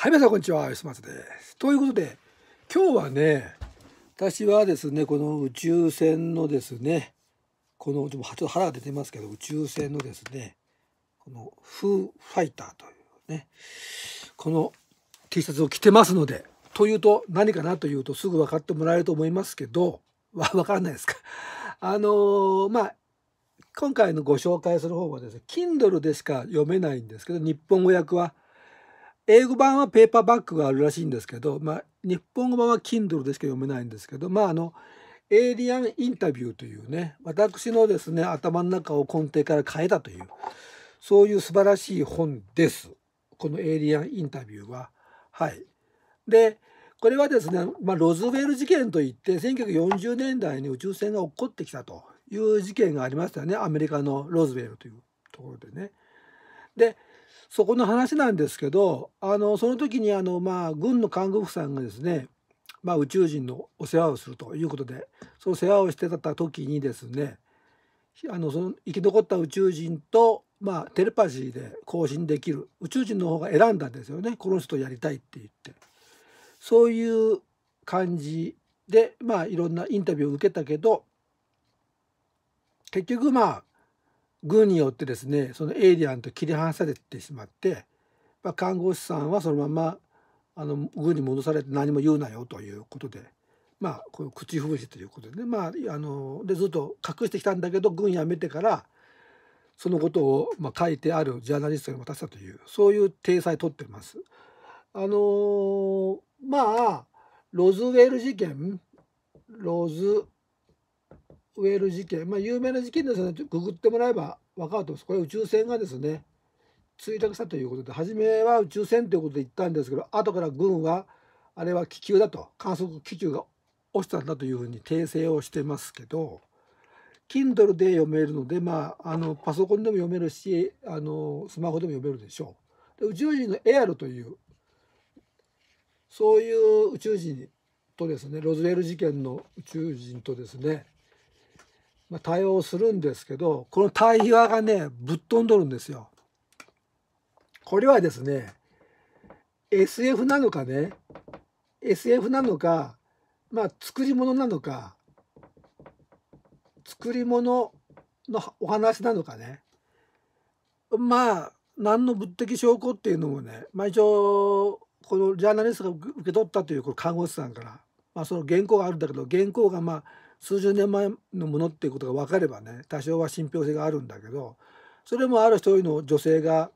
はい、皆さんこんにちは。吉松です。ということで、今日はね、私はですね、この宇宙船のですね、この、ちょっと腹が出てますけど、宇宙船のですね、この、フーファイターというね、この T シャツを着てますので、というと、何かなというと、すぐ分かってもらえると思いますけど、わ、分からないですか。あのー、まあ、今回のご紹介する方はですね、Kindle でしか読めないんですけど、日本語訳は、英語版はペーパーバッグがあるらしいんですけど、まあ、日本語版は Kindle でしか読めないんですけど、まあ、あのエイリアンインタビューというね私のですね頭の中を根底から変えたというそういう素晴らしい本です。このエイリアンインタビューは。はい、でこれはですね、まあ、ロズウェル事件といって1940年代に宇宙船が起こってきたという事件がありましたよねアメリカのロズウェルというところでね。でそこの話なんですけどあのその時にあの、まあ、軍の看護婦さんがですね、まあ、宇宙人のお世話をするということでその世話をしてた時にですねあのその生き残った宇宙人と、まあ、テレパシーで交信できる宇宙人の方が選んだんですよねこの人やりたいって言ってそういう感じでまあいろんなインタビューを受けたけど結局まあ軍によってですねそのエイリアンと切り離されてしまって、まあ、看護師さんはそのままあの軍に戻されて何も言うなよということで、まあ、こう口封じということで,、ねまあ、あのでずっと隠してきたんだけど軍辞めてからそのことを、まあ、書いてあるジャーナリストに渡したというそういう体裁取ってます。あのー、まあロズウェル事件ロズウェール事件、まあ、有名な事件ですねググってもらえば分かると思いますこれ宇宙船がですね墜落したということで初めは宇宙船ということで言ったんですけど後から軍はあれは気球だと観測気球が落ちたんだというふうに訂正をしてますけど Kindle で読めるので、まあ、あのパソコンでも読めるしあのスマホでも読めるでしょう。で宇宙人のエアルというそういう宇宙人とですねロズウェル事件の宇宙人とですねまあ、対応するんですけどこの対比がねぶっ飛んどるんですよ。これはですね SF なのかね SF なのかまあ作り物なのか作り物のお話なのかねまあ何の物的証拠っていうのもね、まあ、一応このジャーナリストが受け取ったというこの看護師さんから、まあ、その原稿があるんだけど原稿がまあ数十年前のものっていうことが分かればね多少は信憑性があるんだけどそれもある一人の女性が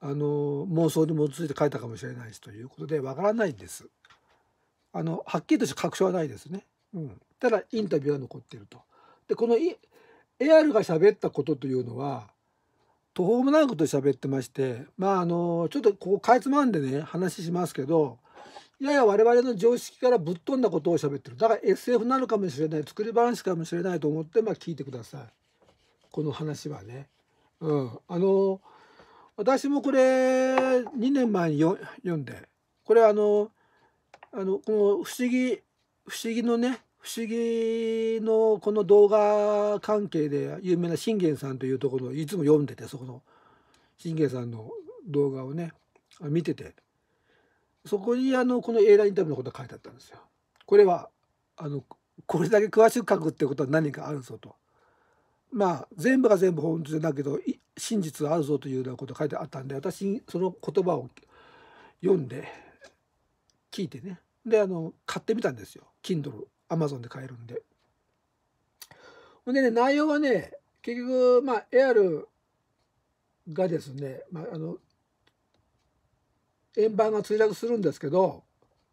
あの妄想に基づいて書いたかもしれないしということで分からないんです。あのはっきりとした確証はないですね。うん、ただインタビューは残っていると。でこのエアルが喋ったことというのは途方もないことで喋ってましてまああのちょっとここかいつまんでね話しますけどやや我々の常識からぶっ飛んだことを喋ってるだから SF なのかもしれない作り話かもしれないと思ってまあ聞いてくださいこの話はね。うん、あの私もこれ2年前に読んでこれあのあのこの「不思議不思議のね不思議のこの動画関係で有名な信玄さんというところをいつも読んでてそこの信玄さんの動画をね見ててそこにあのこのエラインタムのことが書いてあったんですよ。これはあのこれだけ詳しく書くってことは何かあるぞと。まあ全部が全部本当じゃないけど真実があるぞというようなことが書いてあったんで私その言葉を読んで聞いてねであの買ってみたんですよ Kindle アマゾンで買えるんで。ほんでね内容はね結局まあエアルがですね、まあ、あの円盤が墜落するんですけど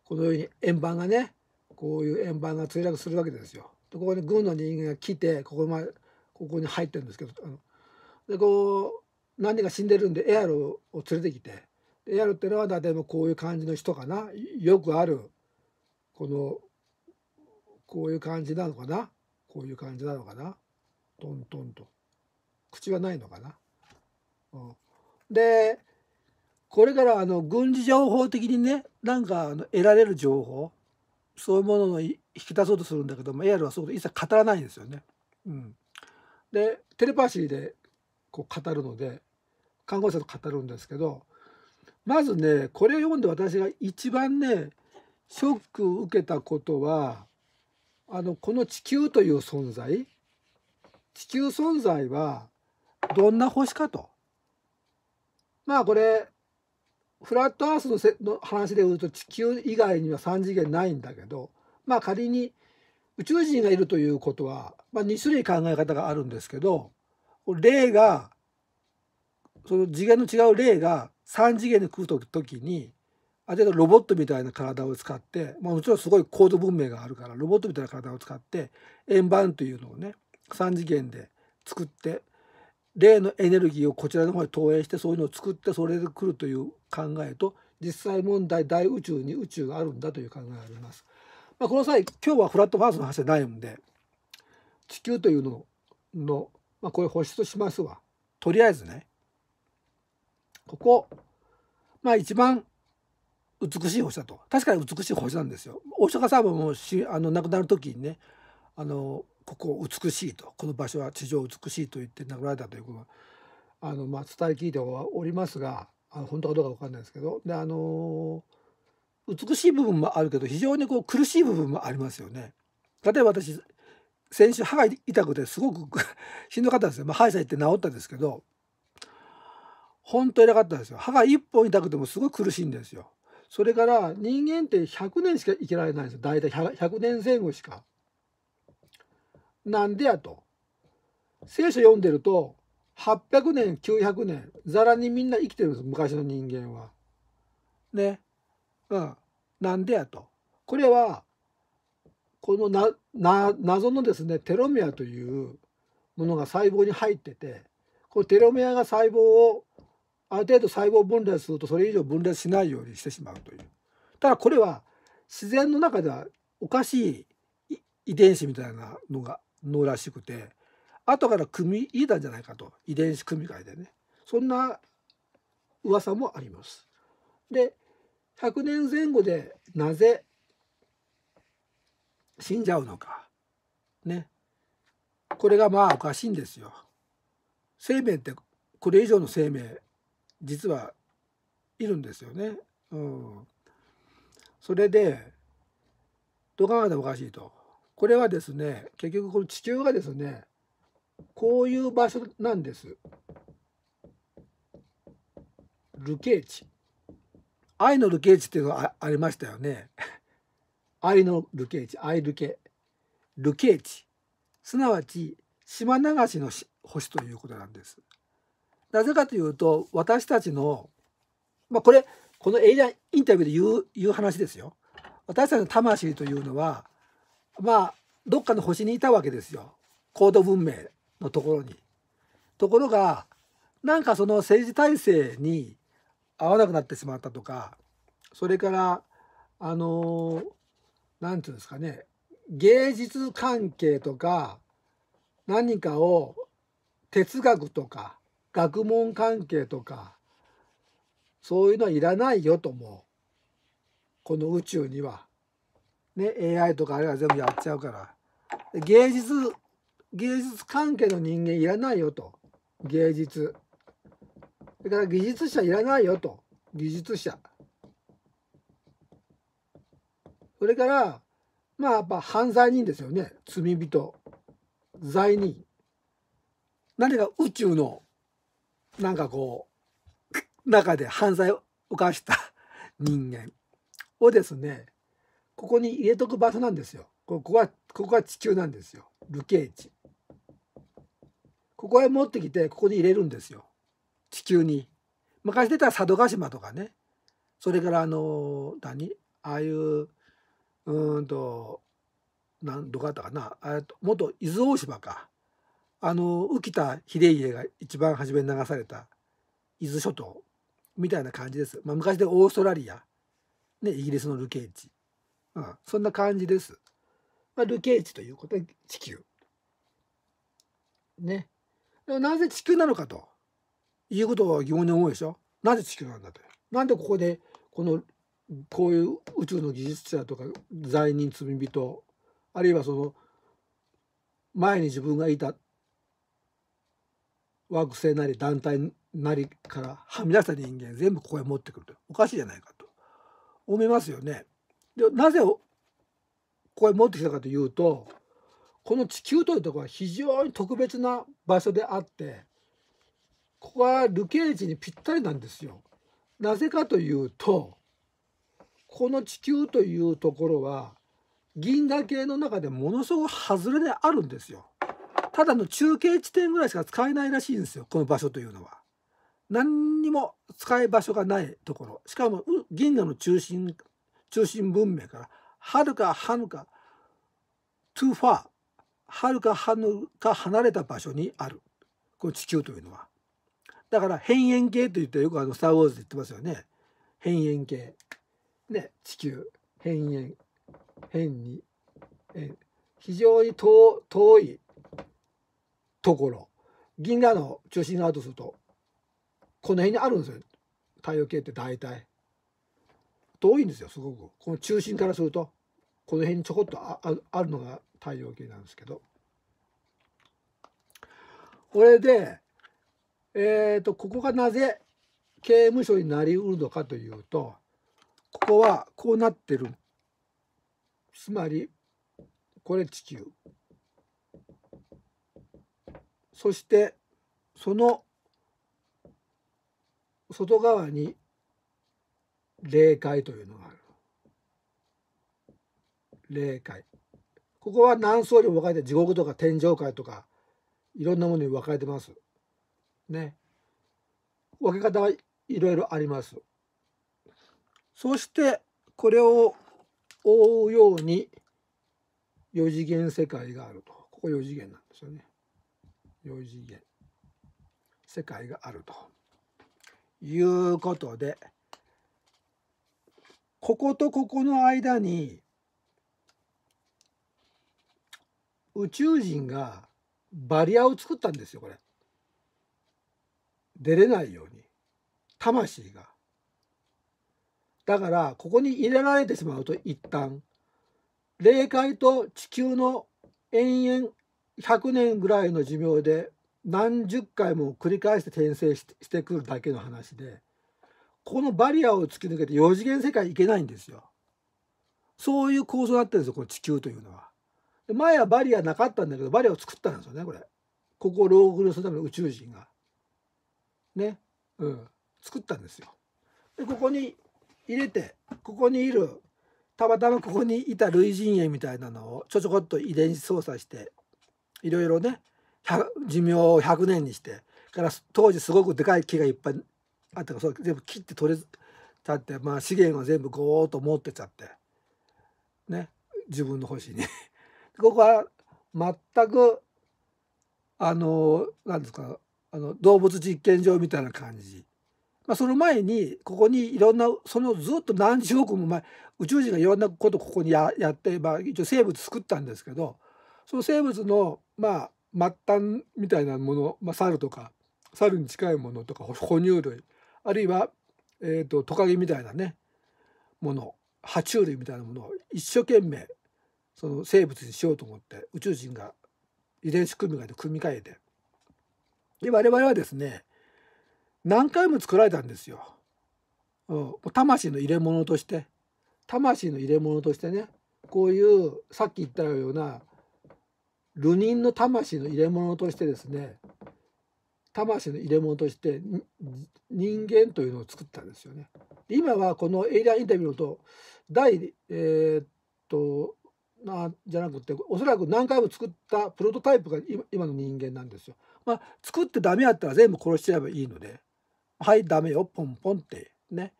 このように円盤がねこういう円盤が墜落するわけですよ。でここに軍の人間が来てここまでここに入ってるんですけどあのでこう何人か死んでるんでエアロを連れてきてエアロってのは大体もこういう感じの人かなよくあるこのこういう感じなのかなこういう感じなのかなトントンと口はないのかな。うん、でこれからあの軍事情報的にねなんかあの得られる情報そういうものを引き出そうとするんだけどもエアロはそうと一切語らないんですよね。うん、でテレパシーでこう語るので看護師さんと語るんですけどまずねこれを読んで私が一番ねショックを受けたことはあのこの地球という存在地球存在はどんな星かと。まあこれフラットアースのせの話で言うと地球以外には3次元ないんだけどまあ仮に宇宙人がいるということは、まあ、2種類考え方があるんですけど例がその次元の違う例が3次元で来る時にある程度ロボットみたいな体を使って、まあ、もちろんすごい高度文明があるからロボットみたいな体を使って円盤というのをね3次元で作って例のエネルギーをこちらの方に投影してそういうのを作ってそれで来るという考えと実際問題大宇宙に宇宙があるんだという考えがあります。まあ、この際今日はフラットファーストの話じゃないんで地球というのの、まあ、これ保湿しますわとりあえずねここまあ一番美しい星だと確かに美しい星なんですよ大坂さんももうしあの亡くなる時にねあのここ美しいとこの場所は地上美しいと言って殴られたということあの、まあ、伝え聞いてはおりますがあの本当かどうか分かんないですけどであの美しい部分もあるけど非常にこう苦しい部分もありますよね。例えば私先週歯が痛くてすごく しんどかったですよ、まあ、歯医者行って治ったんですけど本当痛かったですよ歯が1本痛くてもすごい苦しいんですよ。それから人間って100年しか生きられないんですよ大体1 100年前後しか。なんでやと聖書読んでると800年900年ざらにみんな生きてるんです昔の人間は。ね。うん。なんでやと。これはこのなな謎のですねテロメアというものが細胞に入っててこのテロメアが細胞をある程度細胞分裂するとそれ以上分裂しないようにしてしまうという。ただこれは自然の中ではおかしい遺伝子みたいなのがのらしくて後から組み入れたんじゃないかと遺伝子組み換えでねそんな噂もあります。で100年前後でなぜ死んじゃうのかねこれがまあおかしいんですよ。生命ってこれ以上の生命実はいるんですよね。うん、それでどう考えてもおかしいと。これはですね結局この地球がですねこういう場所なんです。ルケーチ。愛のルケーチっていうのがありましたよね。愛のルケーチ、愛ルケ。ルケーチ。すなわち、島流しの星ということなんです。なぜかというと、私たちの、まあこれ、このエイリアンインタビューで言う言う話ですよ。私たちの魂というのは、まあどっかの星にいたわけですよ高度文明のところに。ところがなんかその政治体制に合わなくなってしまったとかそれからあの何て言うんですかね芸術関係とか何かを哲学とか学問関係とかそういうのはいらないよともこの宇宙にはね、AI とかあれは全部やっちゃうから芸術芸術関係の人間いらないよと芸術それから技術者いらないよと技術者それからまあやっぱ犯罪人ですよね罪人罪人何か宇宙のなんかこう中で犯罪を犯した人間をですねここに入れとく場所なんですよ。ここはここは地球なんですよ。流刑地。ここへ持ってきてここに入れるんですよ。地球に。昔出た佐渡島とかねそれからあの何ああいううんと何度かあったかなあと元伊豆大島かあの浮田秀家が一番初めに流された伊豆諸島みたいな感じです、まあ、昔でオーストラリア、ね、イギリスのルケ地。うん、そんな感じです。まあ、ケ刑地ということで地球。ね。でもなぜ地球なのかということは疑問に思うでしょ。なぜ地球なんだと。なんでここでこのこういう宇宙の技術者とか罪人罪人あるいはその前に自分がいた惑星なり団体なりからはみ出した人間全部ここへ持ってくるとおかしいじゃないかと思いますよね。でなぜここへ持ってきたかというとこの地球というところは非常に特別な場所であってここは流刑地にぴったりなんですよ。なぜかというとこの地球というところは銀河系の中でものすごく外れであるんですよ。ただの中継地点ぐらいしか使えないらしいんですよこの場所というのは。何にも使い場所がないところしかも銀河の中心中心文明からはるかはるか too far はるかはるか離れた場所にあるこの地球というのはだから変幻系といってよくあの「スター・ウォーズ」で言ってますよね変幻系ね地球変幻変に非常に遠遠いところ銀河の中心側とするとこの辺にあるんですよ太陽系って大体遠いんですよすごくこの中心からするとこの辺にちょこっとああるのが太陽系なんですけどこれでえー、とここがなぜ刑務所になりうるのかというとここはこうなってるつまりこれ地球そしてその外側に霊界というのがある霊界ここは何層にも分かれて地獄とか天上界とかいろんなものに分かれてますね分け方はいろいろありますそしてこれを覆うように4次元世界があるとここ4次元なんですよね4次元世界があるということでこことここの間に宇宙人がバリアを作ったんですよこれ出れないように魂がだからここに入れられてしまうと一旦霊界と地球の延々100年ぐらいの寿命で何十回も繰り返して転生してくるだけの話でここのバリアを突き抜けて4次元世界行けないんですよ。そういう構造になってるんですよ、この地球というのは。で前はバリアなかったんだけど、バリアを作ったんですよね、これ。ここを牢獄にするための宇宙人が。ね。うん。作ったんですよ。で、ここに入れて、ここにいる、たまたまここにいた類人猿みたいなのをちょちょこっと遺伝子操作して、いろいろね、寿命を100年にして、から当時すごくでかい木がいっぱいあったかそれ全部切って取れちゃってまあ資源は全部ゴーッと持ってちゃってね自分の星に ここは全くあの何ですかあの動物実験場みたいな感じ、まあ、その前にここにいろんなそのずっと何十億も前宇宙人がいろんなことここにややって、まあ、一応生物作ったんですけどその生物のまあ末端みたいなもの、まあ、猿とか猿に近いものとか哺乳類あるいは、えーと、とトカゲみたいなねもの爬虫類みたいなものを一生懸命その生物にしようと思って宇宙人が遺伝子組み換えで組み替えてで我々はですね何回も作られたんですよ。うん、魂の入れ物として魂の入れ物としてねこういうさっき言ったような流人の魂の入れ物としてですね魂の入れ物として人間というのを作ったんですよね。今はこのエイリアンインタビューのと第えー、っとなじゃなくておそらく何回も作ったプロトタイプが今今の人間なんですよ。まあ、作ってダメやったら全部殺しちゃえばいいので「はいダメよポンポン」ってね。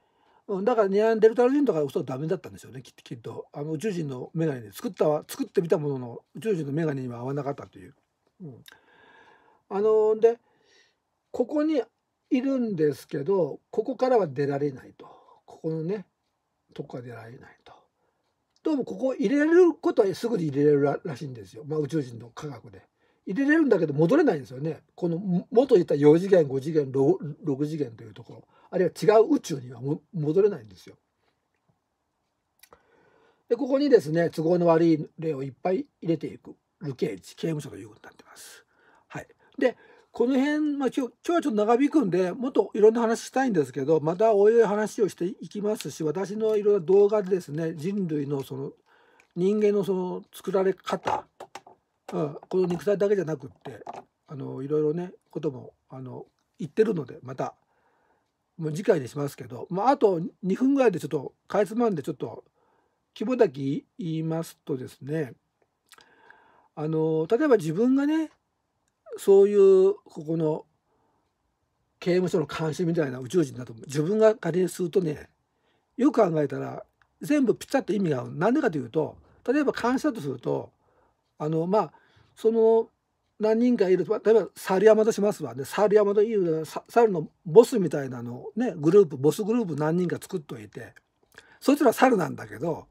だからニアンデルタル人とかそうダメだったんですよねきっとあの宇宙人の眼鏡で作ったは作ってみたものの宇宙人の眼鏡には合わなかったという。うん、あのでここにいるんですけどここからは出られないとここのねとこから出られないとどうもここ入れれることはすぐに入れれるらしいんですよ、まあ、宇宙人の科学で入れれるんだけど戻れないんですよねこの元言った4次元5次元 6, 6次元というところあるいは違う宇宙には戻れないんですよでここにですね都合の悪い例をいっぱい入れていくルケージ刑務所ということになってますはいでこの辺、まあ、今日今日はちょっと長引くんでもっといろんな話したいんですけどまたおいおい話をしていきますし私のいろんな動画でですね人類のその人間のその作られ方、うん、この肉体だけじゃなくってあのいろいろねこともあの言ってるのでまたもう次回にしますけど、まあ、あと2分ぐらいでちょっとかいつまんでちょっと規模だけ言いますとですねあの例えば自分がねそういうここの刑務所の監視みたいな宇宙人だと自分が仮にするとねよく考えたら全部ピチャッと意味が合うなんでかというと例えば監視だとするとあのまあその何人かいる例えば猿山としますわね猿山という猿のボスみたいなのねグループボスグループ何人か作っといてそいつら猿なんだけど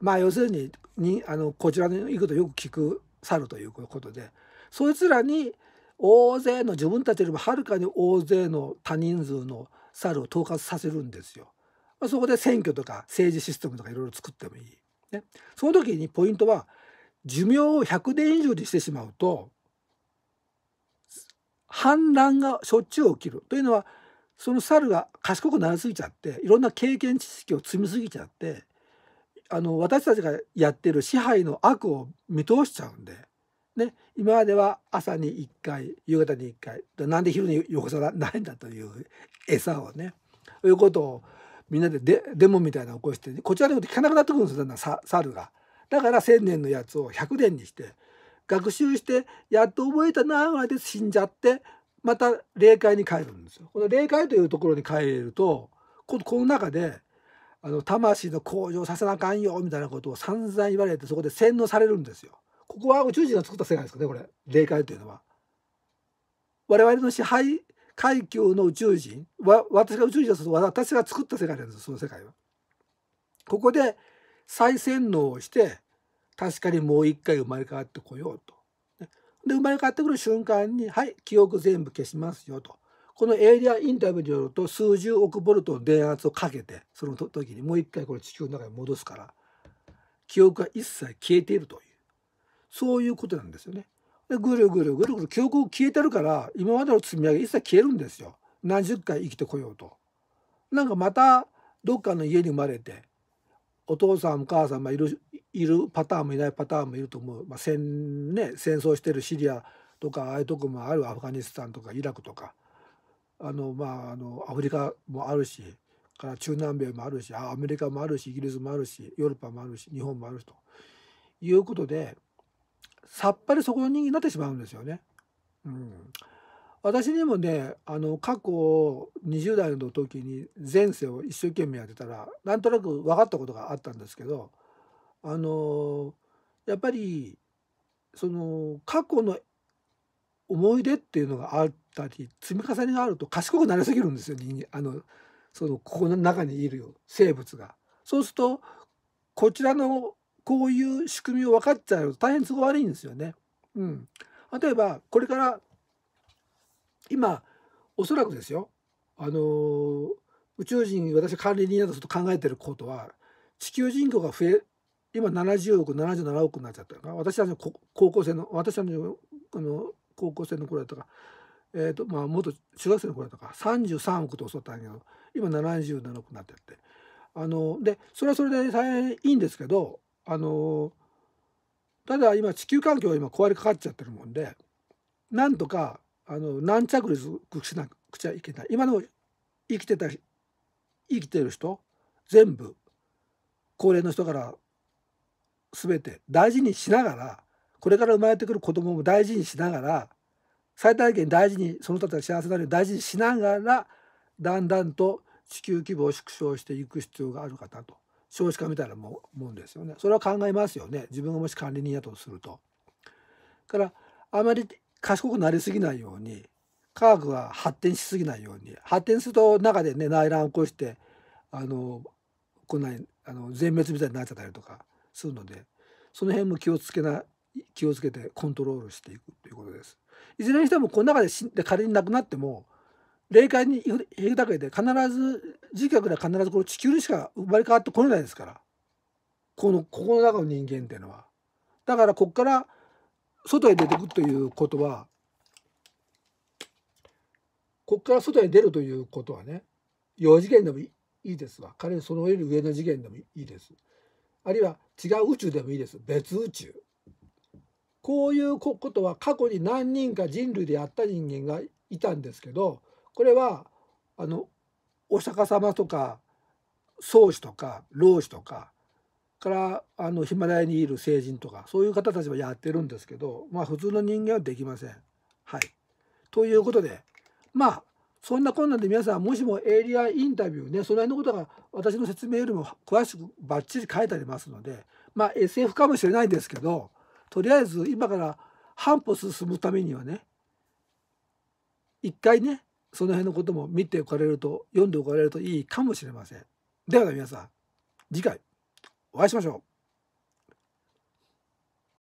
まあ要するににあのこちらに行くとよく聞く猿ということでそいつらに大勢の自分たちよりもはるかに大勢の多人数の猿を統括させるんですよ。まあ、そこで選挙とか政治システムとかいろいろ作ってもいい。ね、その時にポイントは寿命を100年以上にしてしまうと反乱がしょっちゅう起きるというのはその猿が賢くなりすぎちゃっていろんな経験知識を積みすぎちゃってあの私たちがやってる支配の悪を見通しちゃうんでね、今までは朝に1回夕方に1回なんで昼によこさないんだという餌をねそういうことをみんなでデデモみたいなの起こしてこちらのこと聞かなくなってくるんですよだんだん猿が。だから1,000年のやつを100年にして学習してやっと覚えたなぐらいで死んじゃってまた霊界に帰るんですよ。この霊界というところに帰るとこの中であの魂の向上させなあかんよみたいなことを散々言われてそこで洗脳されるんですよ。ここは宇宙人が作った世界ですかねこれ霊界というのは。我々の支配階級の宇宙人わ私が宇宙人だと私が作った世界なんですその世界は。ここで再洗脳をして確かにもう一回生まれ変わってこようと。で生まれ変わってくる瞬間に「はい記憶全部消しますよ」と。このエイリアインタビューによると数十億ボルトの電圧をかけてその時にもう一回これ地球の中に戻すから記憶は一切消えているという。そういうことなんですよね。でぐるぐるぐるぐる記憶消えてるから今までの積み上げ一切消えるんですよ何十回生きてこようと。なんかまたどっかの家に生まれてお父さんお母さん、もいるいるパターンもいないパターンもいると思う、まあ戦ね、戦争してるシリアとかああいうとこもあるアフガニスタンとかイラクとかあの、まあ、あのアフリカもあるしから中南米もあるしアメリカもあるしイギリスもあるしヨーロッパもあるし日本もあるしということで。さっぱりそこの人間になってしまうんですよね。うん、私にもねあの過去20代の時に前世を一生懸命やってたらなんとなく分かったことがあったんですけどあのやっぱりその過去の思い出っていうのがあったり積み重ねがあると賢くなりすぎるんですよ人間あのそのここの中にいる生物が。そうするとこちらのこういう仕組みを分かっちゃうと大変都合悪いんですよね。うん、例えばこれから今おそらくですよあのー、宇宙人私管理人だとすると考えてることは地球人口が増え今70億77億になっちゃったか私たちの高校生の私たちのあの高校生の頃だたか、えーとまあ、元中学生の頃だたか33億と襲ったんだけど今77億になってってあのでそれはそれで大変いいんですけどあのただ今地球環境は今壊れかかっちゃってるもんでなんとかあの軟着陸しなくちゃいけない今の生きてた生きてる人全部高齢の人から全て大事にしながらこれから生まれてくる子供も大事にしながら最大限大事にその人たちが幸せになるように大事にしながらだんだんと地球規模を縮小していく必要があるかなと。少子化みたいなもんですよねそれは考えますよね自分がもし管理人だとすると。からあまり賢くなりすぎないように科学が発展しすぎないように発展すると中でね内乱を起こしてあのこんなにあの全滅みたいになっちゃったりとかするのでその辺も気をつけな気をつけてコントロールしていくということです。いずれにしてもこの中で仮に亡くなっても霊界に行くだけで必ず磁極では必ずこの地球にしか生まれ変わってこれないですからこのここの中の人間っていうのは。だからこっから外へ出てくということはこっから外へ出るということはね4次元でもいいですわ彼にそのより上の次元でもいいですあるいは違う宇宙でもいいです別宇宙こういうことは過去に何人か人類でやった人間がいたんですけどこれはあのお釈迦様とか宗師とか老師とかからあのヒマラヤにいる聖人とかそういう方たちはやってるんですけどまあ普通の人間はできません。はい、ということでまあそんな困難で皆さんもしもエイリアインタビューねその辺のことが私の説明よりも詳しくばっちり書いてありますのでまあ SF かもしれないですけどとりあえず今から半歩進むためにはね一回ねその辺のことも見ておかれると読んでおかれるといいかもしれません。では皆さん次回お会いしましょう。